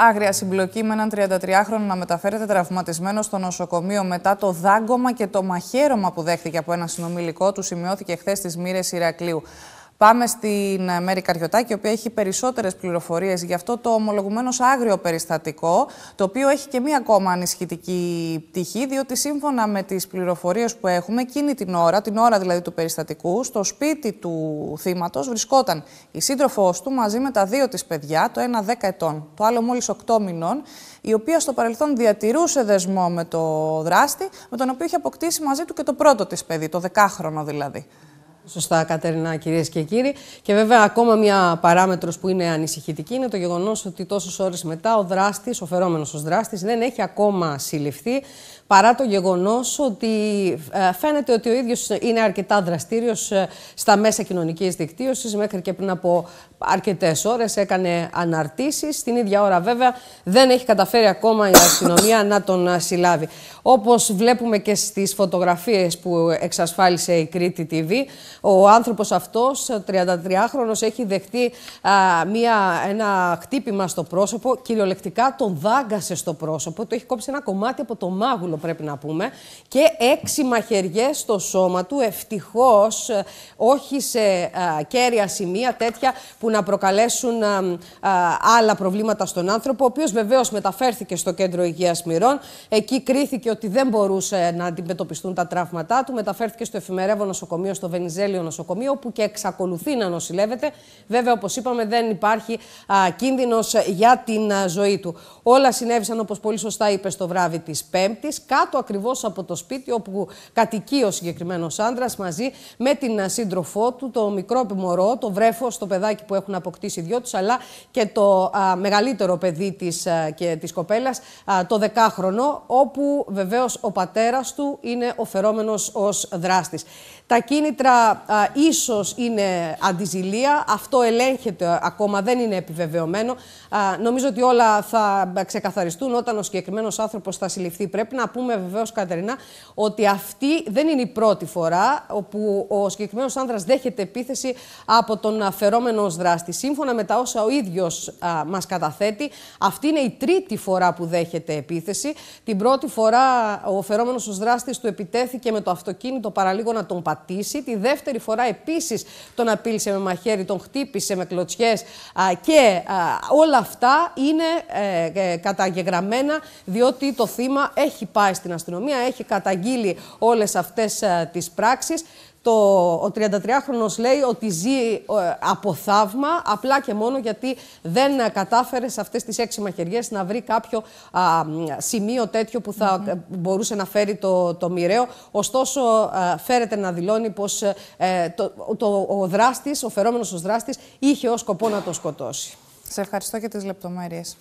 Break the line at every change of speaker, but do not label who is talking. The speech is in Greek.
Άγρια συμπλοκή με έναν 33χρονο να μεταφέρεται τραυματισμένο στο νοσοκομείο μετά το δάγκωμα και το μαχαίρωμα που δέχτηκε από ένα συνομιλικό του σημειώθηκε χθες στις μοίρες Ηρακλείου. Πάμε στην Μέρη Καριωτάκη, η οποία έχει περισσότερες πληροφορίες για αυτό το ομολογουμένως άγριο περιστατικό, το οποίο έχει και μία ακόμα ανισχυτική πτυχή, διότι σύμφωνα με τις πληροφορίες που έχουμε, εκείνη την ώρα, την ώρα δηλαδή του περιστατικού, στο σπίτι του θύματος βρισκόταν η σύντροφός του μαζί με τα δύο της παιδιά, το ένα 10 ετών, το άλλο μόλις οκτώ μηνών, η οποία στο παρελθόν διατηρούσε δεσμό με το δράστη, με τον οποίο είχε αποκτήσει μαζί του και το πρώτο της παιδί, το 10 δηλαδή. Σωστά, Κατερίνα,
κυρίες και κύριοι. Και βέβαια, ακόμα μια παράμετρος που είναι ανησυχητική είναι το γεγονός ότι τόσες ώρες μετά ο δράστης, ο φερόμενος ως δράστης, δεν έχει ακόμα συλληφθεί. Παρά το γεγονός ότι ε, φαίνεται ότι ο ίδιος είναι αρκετά δραστήριος ε, στα μέσα κοινωνικής δικτύωσης, μέχρι και πριν από αρκετές ώρες έκανε αναρτήσεις. Στην ίδια ώρα, βέβαια, δεν έχει καταφέρει ακόμα η αστυνομία να τον ε, συλλάβει. Όπως βλέπουμε και στις φωτογραφίες που εξασφάλισε η Κρήτη TV, ο άνθρωπος αυτός, 33χρονος, έχει δεχτεί μία, ένα χτύπημα στο πρόσωπο. Κυριολεκτικά τον δάγκασε στο πρόσωπο. Το έχει κόψει ένα κομμάτι από το μάγουλο, πρέπει να πούμε. Και έξι μαχαιριές στο σώμα του. Ευτυχώς, ε, όχι σε α, κέρια σημεία τέτοια που να προκαλέσουν α, άλλα προβλήματα στον άνθρωπο, ο οποίος βεβαίως μεταφέρθηκε στο κέντρο υγείας Μυρών. Εκεί κρίθηκε ότι δεν μπορούσε να αντιμετωπιστούν τα τραύματά του. Μεταφέρθηκε στο εφημερεύον νοσοκομείο στο Βενιζέλ όπου Νοσοκομείο, που και εξακολουθεί να νοσηλεύεται. Βέβαια, όπως είπαμε, δεν υπάρχει κίνδυνος για την ζωή του. Όλα συνέβησαν, όπως πολύ σωστά είπε, στο βράδυ της Πέμπτης, κάτω ακριβώς από το σπίτι όπου κατοικεί ο συγκεκριμένος άντρας μαζί με την σύντροφό του, το μικρό μωρό, το βρέφος, το παιδάκι που έχουν αποκτήσει δυο τους, αλλά και το μεγαλύτερο παιδί της και της κοπέλας, το δεκάχρονο όπου βεβαίως ο πατέρας του είναι ο ως δράστης. Τα κίνητρα ίσως είναι αντιζηλία. Αυτό ελέγχεται ακόμα, δεν είναι επιβεβαιωμένο. νομίζω ότι όλα θα ξεκαθαριστούν όταν ο συγκεκριμένος άνθρωπος θα συλληφθεί. Πρέπει να πούμε βεβαίως Κατερινά, ότι αυτή δεν είναι η πρώτη φορά όπου ο συγκεκριμένος άνδρας δέχεται επίθεση από τον αφαιρόμενο ως δράστη. Σύμφωνα με τα όσα ο ίδιος α, μας καταθέτει, αυτή είναι η τρίτη φορά που δέχεται επίθεση. Την πρώτη φορά ο αφαιρόμενος ως δράστης του επιτέθηκε με το αυτοκίνητο παραλίγο να τον πατήσει. Τη δεύτερη δεύτερη φορά επίσης τον απείλησε με μαχαίρι, τον χτύπησε με κλωτσιές και όλα αυτά είναι ε, ε, καταγεγραμμένα διότι το θύμα έχει πάει στην αστυνομία, έχει καταγγείλει όλες αυτές ε, τις πράξεις το, ο 33χρονος λέει ότι ζει ε, από θαύμα απλά και μόνο γιατί δεν ε, κατάφερε σε αυτές τις έξι μαχαιριές να βρει κάποιο σημείο τέτοιο που θα mm-hmm. ε, μπορούσε να φέρει το, το μοιραίο. Ωστόσο φέρετε φέρεται να δηλώνει πως το, το, ο
δράστης, ο φερόμενος ως δράστης είχε ως σκοπό να το σκοτώσει. Σε ευχαριστώ για τις λεπτομέρειες.